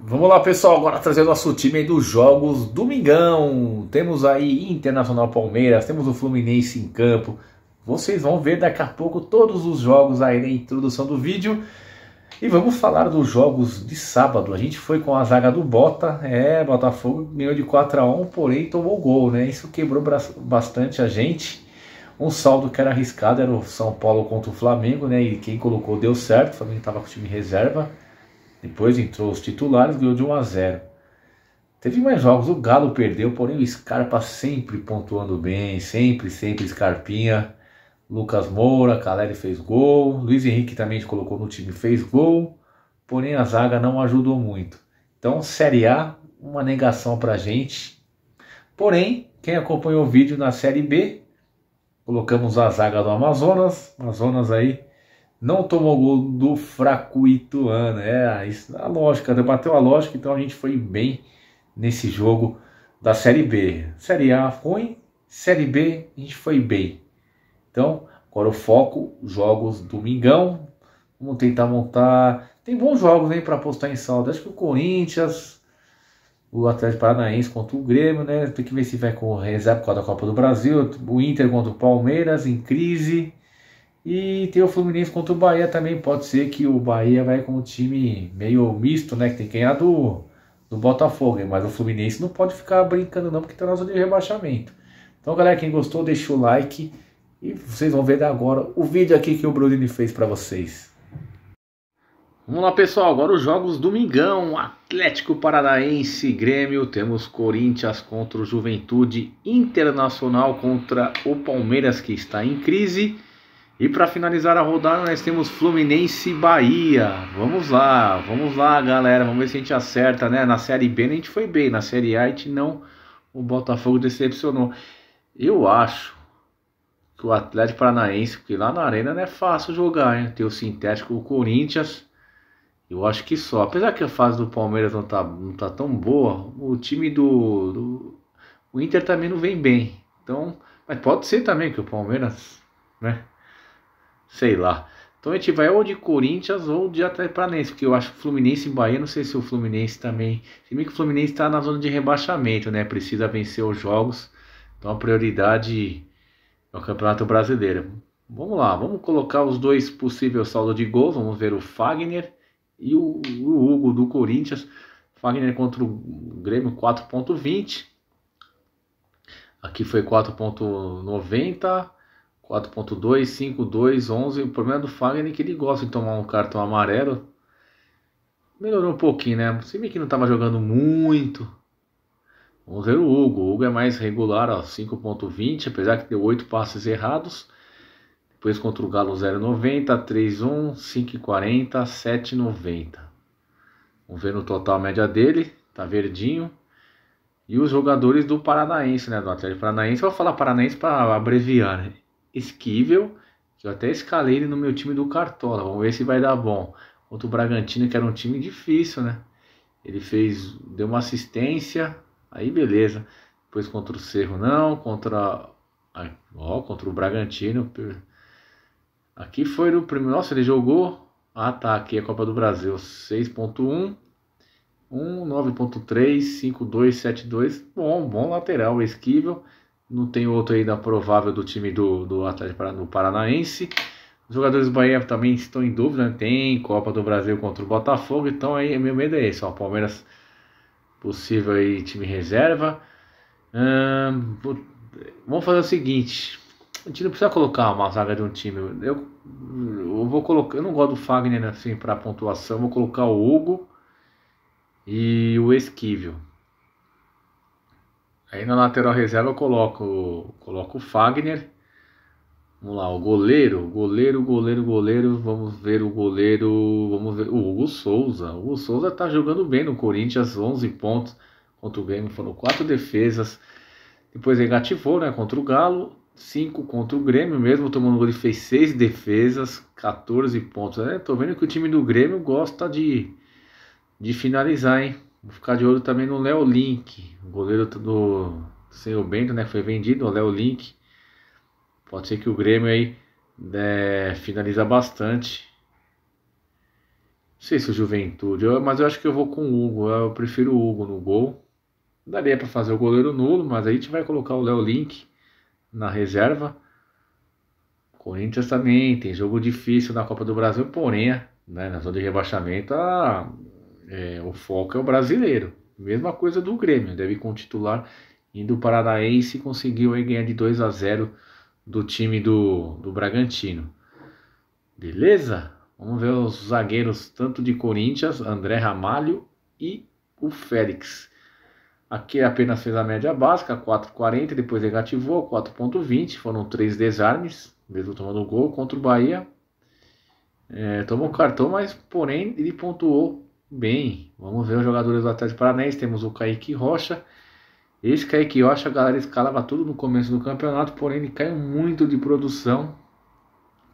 Vamos lá, pessoal, agora trazer o nosso time dos jogos domingão. Temos aí Internacional Palmeiras, temos o Fluminense em campo. Vocês vão ver daqui a pouco todos os jogos aí na introdução do vídeo. E vamos falar dos jogos de sábado. A gente foi com a zaga do Bota. É, Botafogo ganhou de 4 a 1 porém tomou gol, né? Isso quebrou bastante a gente. Um saldo que era arriscado era o São Paulo contra o Flamengo, né? E quem colocou deu certo. O Flamengo estava com o time reserva. Depois entrou os titulares, ganhou de 1 a 0. Teve mais jogos, o Galo perdeu, porém o Scarpa sempre pontuando bem, sempre, sempre Scarpinha. Lucas Moura, Caleri fez gol, Luiz Henrique também colocou no time, fez gol, porém a zaga não ajudou muito. Então, Série A, uma negação pra gente. Porém, quem acompanhou o vídeo na Série B, colocamos a zaga do Amazonas, Amazonas aí não tomou gol do fraco Ituano. É isso, é a lógica, debateu a lógica, então a gente foi bem nesse jogo da Série B. Série A ruim, Série B a gente foi bem. Então, agora o foco, jogos domingão. Vamos tentar montar. Tem bons jogos para apostar em saldo. Acho que o Corinthians, o Atlético Paranaense contra o Grêmio, né? Tem que ver se vai com reserva por causa da Copa do Brasil. O Inter contra o Palmeiras em crise. E tem o Fluminense contra o Bahia também. Pode ser que o Bahia vai com um time meio misto, né? Que tem que ganhar do, do Botafogo. Mas o Fluminense não pode ficar brincando, não, porque tá na zona de rebaixamento. Então, galera, quem gostou, deixa o like. E vocês vão ver agora o vídeo aqui que o Brunini fez para vocês. Vamos lá, pessoal. Agora os jogos domingão. Atlético Paranaense, Grêmio. Temos Corinthians contra o Juventude Internacional contra o Palmeiras, que está em crise. E para finalizar a rodada, nós temos Fluminense e Bahia. Vamos lá, vamos lá, galera. Vamos ver se a gente acerta, né? Na Série B a gente foi bem, na Série A a gente não. O Botafogo decepcionou. Eu acho que o Atlético Paranaense, porque lá na Arena não é fácil jogar, hein? Tem o Sintético, o Corinthians. Eu acho que só. Apesar que a fase do Palmeiras não tá, não tá tão boa, o time do, do. O Inter também não vem bem. Então. Mas pode ser também que o Palmeiras. né? sei lá. Então a gente vai ou de Corinthians ou de Atlético Paranaense, porque eu acho que Fluminense e Bahia, não sei se o Fluminense também. Se bem que o Fluminense está na zona de rebaixamento, né? Precisa vencer os jogos. Então a prioridade é o Campeonato Brasileiro. Vamos lá, vamos colocar os dois possíveis saldo de gols. Vamos ver o Fagner e o, o Hugo do Corinthians. Fagner contra o Grêmio 4.20. Aqui foi 4.90. 4.2, 5, 2, 11. O problema do Fagner é que ele gosta de tomar um cartão amarelo. Melhorou um pouquinho, né? Se bem que não estava jogando muito. Vamos ver o Hugo. O Hugo é mais regular, 5.20, apesar que deu 8 passes errados. Depois contra o Galo 0,90, 3,1, 5,40, 7,90. Vamos ver no total a média dele. Tá verdinho. E os jogadores do Paranaense, né? Do Atlético Paranaense. Eu vou falar Paranaense para abreviar, né? Esquivel, que eu até escalei ele no meu time do Cartola. Vamos ver se vai dar bom. Contra o Bragantino, que era um time difícil, né? Ele fez, deu uma assistência, aí beleza. Depois contra o Cerro não, contra, ó, contra o Bragantino. Aqui foi no primeiro, nossa, ele jogou. Ah, tá, aqui é a Copa do Brasil, 6.1. 1, 9.3, 5.2, 7.2, bom, bom lateral, esquivel. Não tem outro ainda provável do time do, do Atlético Paranaense. Os jogadores do Bahia também estão em dúvida, né? tem Copa do Brasil contra o Botafogo, então aí é meu medo é esse, ó, Palmeiras possível aí time reserva. Hum, vamos fazer o seguinte, a gente não precisa colocar uma zaga de um time. Eu, eu vou colocar, eu não gosto do Fagner assim para pontuação, vou colocar o Hugo e o Esquivel. Aí na lateral reserva eu coloco, coloco o Fagner. Vamos lá, o goleiro, goleiro, goleiro, goleiro. Vamos ver o goleiro. Vamos ver o Hugo Souza. O Hugo Souza tá jogando bem no Corinthians, 11 pontos contra o Grêmio, foram quatro defesas. Depois negativou, né, contra o Galo, 5 contra o Grêmio, mesmo tomando gol, ele fez seis defesas, 14 pontos. É, tô vendo que o time do Grêmio gosta de, de finalizar, hein? Vou ficar de olho também no Léo Link, o goleiro do Senhor Bento, né? Foi vendido, o Léo Link. Pode ser que o Grêmio aí né, finaliza bastante. Não sei se o Juventude, mas eu acho que eu vou com o Hugo. Eu prefiro o Hugo no gol. Daria para fazer o goleiro nulo, mas aí a gente vai colocar o Léo Link na reserva. Corinthians também tem jogo difícil na Copa do Brasil, porém, né, na zona de rebaixamento, a, ah, é, o foco é o brasileiro. Mesma coisa do Grêmio, deve com o titular indo o Paranaense conseguiu aí ganhar de 2 a 0 do time do, do Bragantino. Beleza? Vamos ver os zagueiros tanto de Corinthians, André Ramalho e o Félix. Aqui apenas fez a média básica, 4,40, depois negativou, 4,20. Foram três desarmes, mesmo tomando gol contra o Bahia. É, tomou cartão, mas porém ele pontuou Bem, vamos ver os jogadores do Atlético Paranaense. Temos o Kaique Rocha. Esse Kaique Rocha, a galera escalava tudo no começo do campeonato, porém ele caiu muito de produção.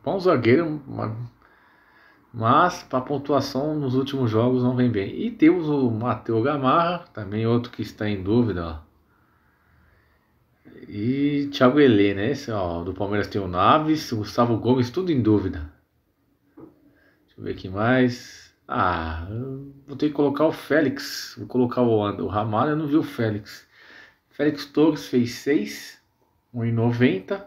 Bom zagueiro, mas para pontuação nos últimos jogos não vem bem. E temos o Matheus Gamarra, também outro que está em dúvida. Ó. E Thiago Helê, né? Esse, ó, do Palmeiras tem o Naves, Gustavo Gomes, tudo em dúvida. Deixa eu ver aqui mais. Ah, vou ter que colocar o Félix. Vou colocar o, o Ramalho, eu não vi o Félix. Félix Torres fez 6, 1,90.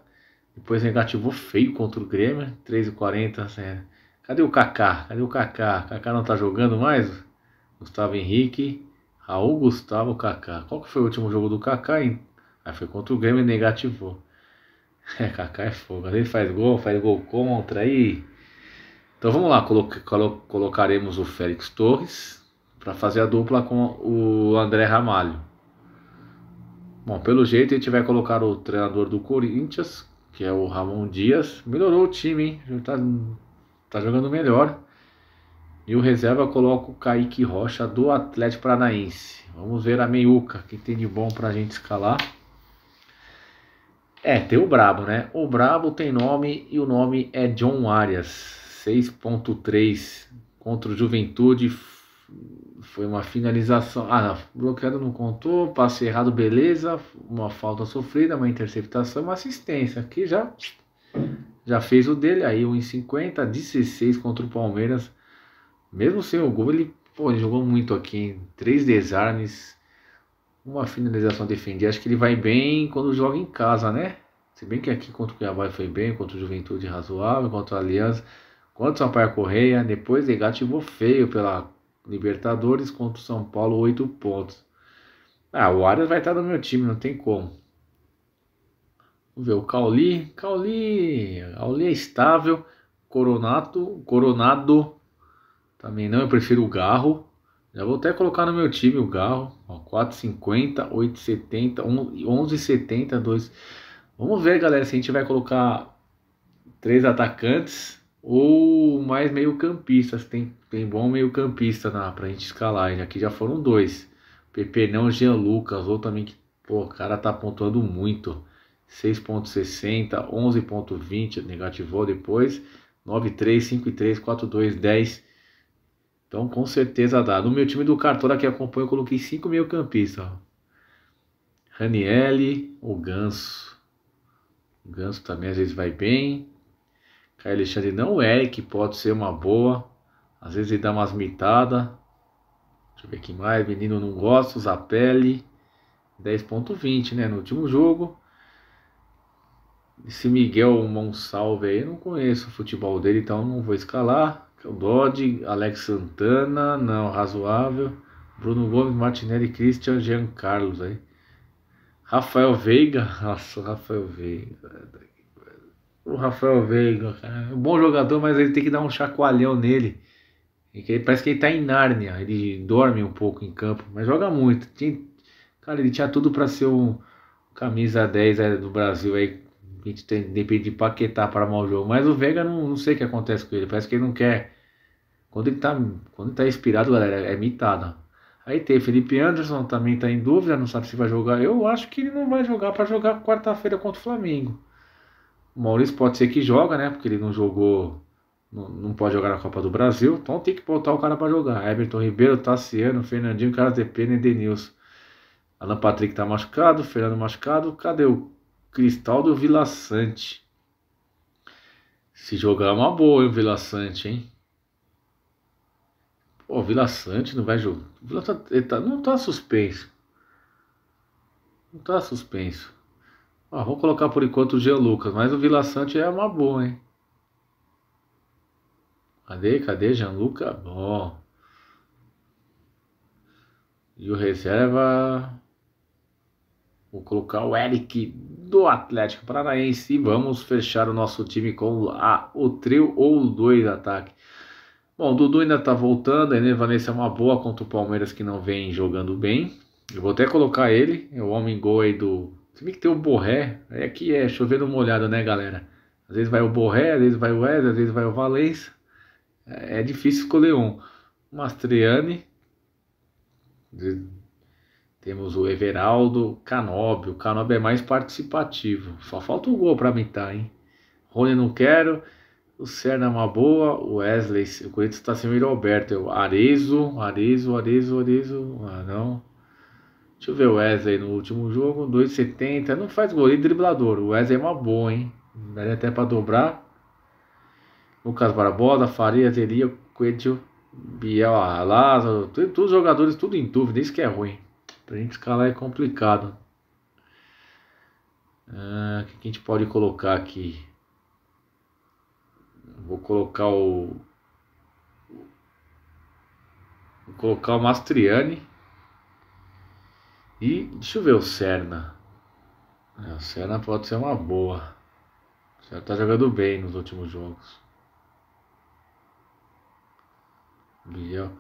Depois negativou feio contra o Grêmio, 3,40. Assim, é. Cadê o Kaká? Cadê o Kaká? Kaká não tá jogando mais? Gustavo Henrique, Raul Gustavo Kaká. Qual que foi o último jogo do Kaká? Hein? Aí ah, foi contra o Grêmio e negativou. É, Kaká é fogo. Ele faz gol, faz gol contra aí. Então vamos lá, colo colo colocaremos o Félix Torres para fazer a dupla com o André Ramalho. Bom, pelo jeito a gente vai colocar o treinador do Corinthians, que é o Ramon Dias. Melhorou o time, hein? está tá, tá jogando melhor. E o reserva coloca o Kaique Rocha do Atlético Paranaense. Vamos ver a meiuca, que tem de bom pra gente escalar. É, tem o Brabo, né? O Brabo tem nome e o nome é John Arias. 6.3 contra o Juventude. Foi uma finalização. Ah, não, bloqueado não contou. Passe errado, beleza. Uma falta sofrida, uma interceptação, uma assistência. Aqui já, já fez o dele. Aí 1,50, 16 contra o Palmeiras. Mesmo sem o gol, ele, pô, ele jogou muito aqui. Hein? Três desarmes, uma finalização defendida. Acho que ele vai bem quando joga em casa, né? Se bem que aqui contra o Cuiabá foi bem, contra o Juventude razoável, contra o Aliança. Quanto Sampaio é Correia, depois negativou feio pela Libertadores contra o São Paulo, 8 pontos. Ah, o Arias vai estar no meu time, não tem como. Vamos ver o Cauli. Cauli, Cauli é estável. Coronato, Coronado também não, eu prefiro o Garro. Já vou até colocar no meu time o Garro. Ó, 4,50, 8,70, 11,70, 2. Vamos ver, galera, se a gente vai colocar três atacantes ou mais meio-campistas. Tem, tem bom meio-campista na pra gente escalar. Aqui já foram dois. PP não, Jean Lucas, ou também que, pô, o cara tá pontuando muito. 6.60, 11.20, negativou depois, 9.3, 5.3, 4.2, 10. Então com certeza dá. No meu time do cartão aqui acompanha, eu coloquei 5 meio campistas. Raniele, o Ganso. O Ganso também às vezes vai bem. Caio Alexandre não é que pode ser uma boa. Às vezes ele dá umas mitadas. Deixa eu ver aqui mais. Menino não gosto, Zapelli. 10.20, né? No último jogo. Esse Miguel Monsalve aí, eu não conheço o futebol dele, então não vou escalar. É o Dodge, Alex Santana, não, razoável. Bruno Gomes, Martinelli, Christian, Jean Carlos aí. Rafael Veiga, nossa, Rafael Veiga o Rafael Veiga, cara. É um bom jogador, mas ele tem que dar um chacoalhão nele. parece que ele tá em Nárnia, ele dorme um pouco em campo, mas joga muito. Tinha, cara, ele tinha tudo para ser um camisa 10 é, do Brasil aí. A gente tem, depende de paquetar para mal jogo. Mas o Veiga não, não sei o que acontece com ele. Parece que ele não quer. Quando ele tá, quando ele tá inspirado, galera, é mitada. Aí tem Felipe Anderson também tá em dúvida, não sabe se vai jogar. Eu acho que ele não vai jogar para jogar quarta-feira contra o Flamengo. O Maurício pode ser que joga, né? Porque ele não jogou, não, pode jogar na Copa do Brasil, então tem que botar o cara para jogar. Everton Ribeiro, Tassiano, Fernandinho, Carlos Pena e Denilson. Alan Patrick tá machucado, Fernando machucado. Cadê o Cristaldo Vila Sante? Se jogar é uma boa, hein, o Vila Sante, hein? Pô, o Vila Sante não vai jogar. Tá, ele tá, não tá suspenso. Não tá suspenso. Ó, ah, vou colocar por enquanto o Jean Lucas, mas o Vila Sante é uma boa, hein? Cadê? Cadê Jean Lucas? Bom. E o reserva. Vou colocar o Eric do Atlético Paranaense. E vamos fechar o nosso time com a, o trio ou o dois ataque. Bom, o Dudu ainda tá voltando. A Vanessa é uma boa contra o Palmeiras que não vem jogando bem. Eu vou até colocar ele, é o homem gol aí do se bem que tem o Borré, aí aqui é chovendo molhado, né, galera? Às vezes vai o Borré, às vezes vai o Wesley, às vezes vai o Valença. É, é difícil escolher um. Mastriani. Temos o Everaldo, Canóbio. O Canóbio é mais participativo. Só falta um gol para mim, tá, hein? Rony não quero. O Serna é uma boa. O Wesley, o Corinthians está sem o Alberto. Arezo, Arezo, Arezo, Arezo. Ah, não. Deixa eu ver o Wesley no último jogo, 2,70. Não faz gol, e driblador. O Wesley é uma boa, hein? Daria até para dobrar. Lucas Barbosa, Farias Elia, Coelho, Biel, ah, Lázaro. Todos os jogadores, tudo em dúvida. Isso que é ruim. Pra gente escalar é complicado. Ah, o ah, que, que a gente pode colocar aqui? Vou colocar o. Vou colocar o Mastriani. E deixa eu ver o Serna. É, o Serna pode ser uma boa. O Serna tá jogando bem nos últimos jogos. Miguel.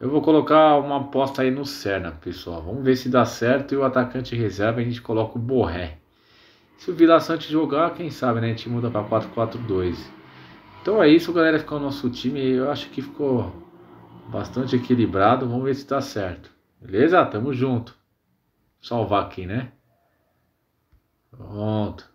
Eu vou colocar uma aposta aí no Serna, pessoal. Vamos ver se dá certo. E o atacante reserva a gente coloca o Borré. Se o Vila Sante jogar, quem sabe, né? A gente muda para 4-4-2. Então é isso, galera. Ficou o nosso time. Eu acho que ficou bastante equilibrado. Vamos ver se dá certo. Beleza? Tamo junto salvar aqui, né? Pronto.